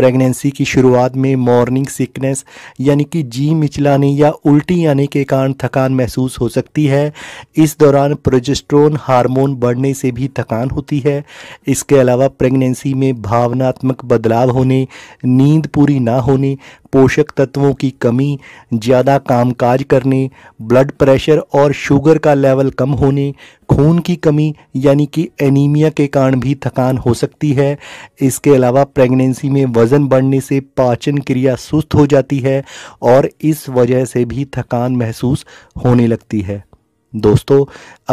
Pregnancy की शुरुआत में मॉर्निंग सिकनेस यानी कि जी मिचलाने या उल्टी आने के कारण थकान महसूस हो सकती है इस दौरान प्रोजेस्ट्रोन हार्मोन बढ़ने से भी थकान होती है इसके अलावा प्रेगनेंसी में भावनात्मक बदलाव होने नींद पूरी ना होने पोषक तत्वों की कमी ज़्यादा कामकाज करने ब्लड प्रेशर और शुगर का लेवल कम होने खून की कमी यानी कि एनीमिया के कारण भी थकान हो सकती है इसके अलावा प्रेगनेंसी में वजन वज़न बढ़ने से पाचन क्रिया सुस्त हो जाती है और इस वजह से भी थकान महसूस होने लगती है दोस्तों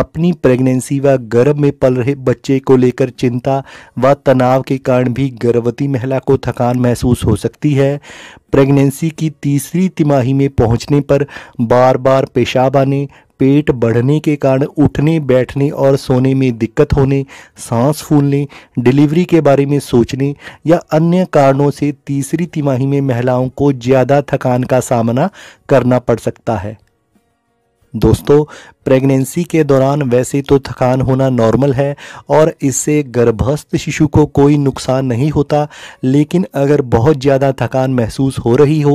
अपनी प्रेगनेंसी व गर्भ में पल रहे बच्चे को लेकर चिंता व तनाव के कारण भी गर्भवती महिला को थकान महसूस हो सकती है प्रेगनेंसी की तीसरी तिमाही में पहुंचने पर बार बार पेशाब आने पेट बढ़ने के कारण उठने बैठने और सोने में दिक्कत होने सांस फूलने डिलीवरी के बारे में सोचने या अन्य कारणों से तीसरी तिमाही में महिलाओं को ज़्यादा थकान का सामना करना पड़ सकता है दोस्तों प्रेगनेंसी के दौरान वैसे तो थकान होना नॉर्मल है और इससे गर्भस्थ शिशु को कोई नुकसान नहीं होता लेकिन अगर बहुत ज़्यादा थकान महसूस हो रही हो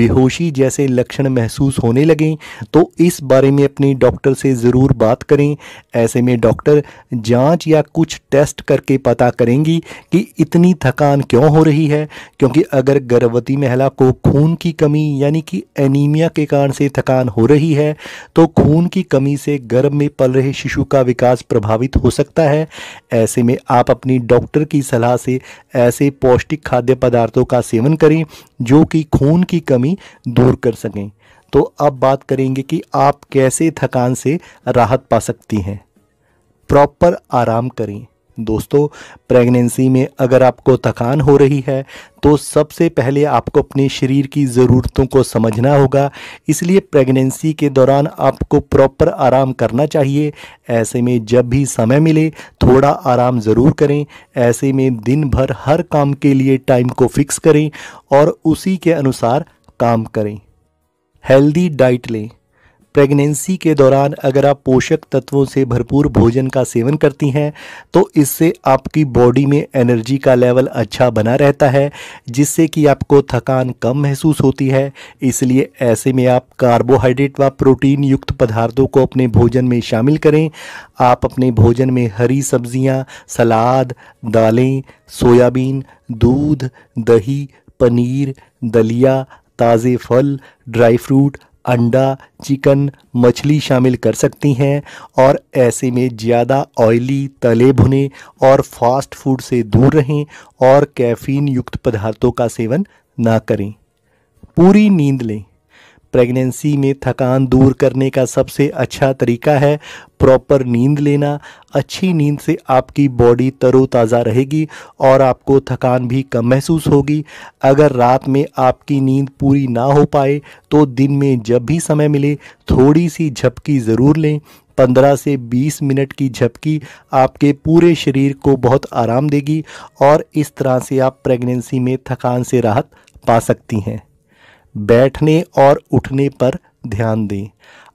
बेहोशी जैसे लक्षण महसूस होने लगें तो इस बारे में अपने डॉक्टर से ज़रूर बात करें ऐसे में डॉक्टर जांच या कुछ टेस्ट करके पता करेंगी कि इतनी थकान क्यों हो रही है क्योंकि अगर गर्भवती महिला को खून की कमी यानी कि एनीमिया के कारण से थकान हो रही है तो खून की कमी कमी से गर्भ में पल रहे शिशु का विकास प्रभावित हो सकता है ऐसे में आप अपनी डॉक्टर की सलाह से ऐसे पौष्टिक खाद्य पदार्थों का सेवन करें जो कि खून की कमी दूर कर सकें तो अब बात करेंगे कि आप कैसे थकान से राहत पा सकती हैं प्रॉपर आराम करें दोस्तों प्रेगनेंसी में अगर आपको थकान हो रही है तो सबसे पहले आपको अपने शरीर की ज़रूरतों को समझना होगा इसलिए प्रेगनेंसी के दौरान आपको प्रॉपर आराम करना चाहिए ऐसे में जब भी समय मिले थोड़ा आराम ज़रूर करें ऐसे में दिन भर हर काम के लिए टाइम को फिक्स करें और उसी के अनुसार काम करें हेल्दी डाइट लें प्रेगनेंसी के दौरान अगर आप पोषक तत्वों से भरपूर भोजन का सेवन करती हैं तो इससे आपकी बॉडी में एनर्जी का लेवल अच्छा बना रहता है जिससे कि आपको थकान कम महसूस होती है इसलिए ऐसे में आप कार्बोहाइड्रेट व प्रोटीन युक्त पदार्थों को अपने भोजन में शामिल करें आप अपने भोजन में हरी सब्जियां, सलाद दालें सोयाबीन दूध दही पनीर दलिया ताज़े फल ड्राई फ्रूट अंडा चिकन मछली शामिल कर सकती हैं और ऐसे में ज़्यादा ऑयली तले भुने और फास्ट फूड से दूर रहें और कैफीन युक्त पदार्थों का सेवन ना करें पूरी नींद लें प्रेगनेंसी में थकान दूर करने का सबसे अच्छा तरीका है प्रॉपर नींद लेना अच्छी नींद से आपकी बॉडी तरोताज़ा रहेगी और आपको थकान भी कम महसूस होगी अगर रात में आपकी नींद पूरी ना हो पाए तो दिन में जब भी समय मिले थोड़ी सी झपकी ज़रूर लें पंद्रह से बीस मिनट की झपकी आपके पूरे शरीर को बहुत आराम देगी और इस तरह से आप प्रेगनेंसी में थकान से राहत पा सकती हैं बैठने और उठने पर ध्यान दें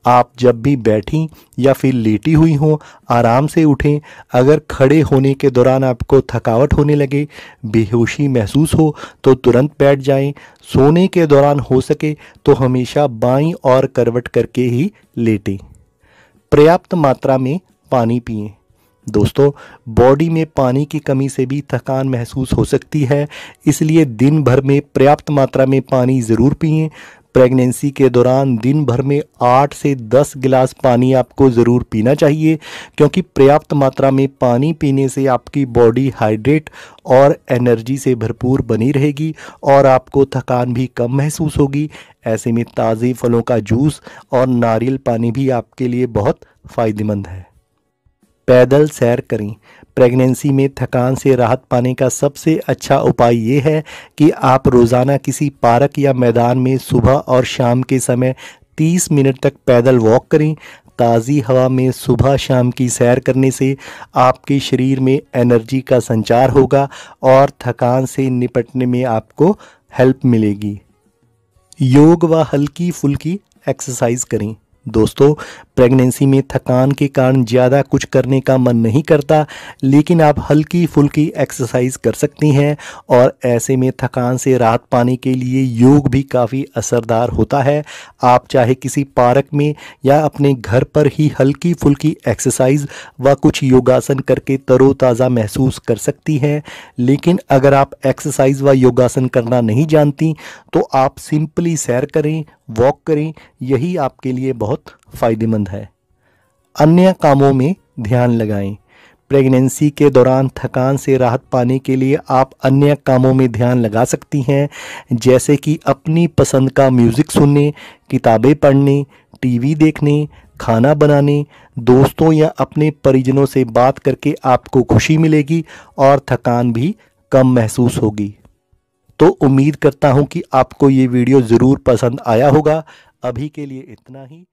आप जब भी बैठी या फिर लेटी हुई हों आराम से उठें अगर खड़े होने के दौरान आपको थकावट होने लगे बेहोशी महसूस हो तो तुरंत बैठ जाएं। सोने के दौरान हो सके तो हमेशा बाई और करवट करके ही लेटें पर्याप्त मात्रा में पानी पिएं दोस्तों बॉडी में पानी की कमी से भी थकान महसूस हो सकती है इसलिए दिन भर में पर्याप्त मात्रा में पानी ज़रूर पिए प्रेगनेंसी के दौरान दिन भर में 8 से 10 गिलास पानी आपको ज़रूर पीना चाहिए क्योंकि पर्याप्त मात्रा में पानी पीने से आपकी बॉडी हाइड्रेट और एनर्जी से भरपूर बनी रहेगी और आपको थकान भी कम महसूस होगी ऐसे में ताज़े फलों का जूस और नारियल पानी भी आपके लिए बहुत फ़ायदेमंद है पैदल सैर करें प्रेगनेंसी में थकान से राहत पाने का सबसे अच्छा उपाय ये है कि आप रोज़ाना किसी पार्क या मैदान में सुबह और शाम के समय 30 मिनट तक पैदल वॉक करें ताज़ी हवा में सुबह शाम की सैर करने से आपके शरीर में एनर्जी का संचार होगा और थकान से निपटने में आपको हेल्प मिलेगी योग व हल्की फुल्की एक्सरसाइज करें दोस्तों प्रेगनेंसी में थकान के कारण ज़्यादा कुछ करने का मन नहीं करता लेकिन आप हल्की फुल्की एक्सरसाइज कर सकती हैं और ऐसे में थकान से राहत पाने के लिए योग भी काफ़ी असरदार होता है आप चाहे किसी पार्क में या अपने घर पर ही हल्की फुल्की एक्सरसाइज व कुछ योगासन करके तरोताज़ा महसूस कर सकती हैं लेकिन अगर आप एक्सरसाइज व योगासन करना नहीं जानती तो आप सिंपली सैर करें वॉक करें यही आपके लिए बहुत बहुत फ़ायदेमंद है अन्य कामों में ध्यान लगाएं प्रेगनेंसी के दौरान थकान से राहत पाने के लिए आप अन्य कामों में ध्यान लगा सकती हैं जैसे कि अपनी पसंद का म्यूज़िक सुनने किताबें पढ़ने टीवी देखने खाना बनाने दोस्तों या अपने परिजनों से बात करके आपको खुशी मिलेगी और थकान भी कम महसूस होगी तो उम्मीद करता हूँ कि आपको ये वीडियो ज़रूर पसंद आया होगा अभी के लिए इतना ही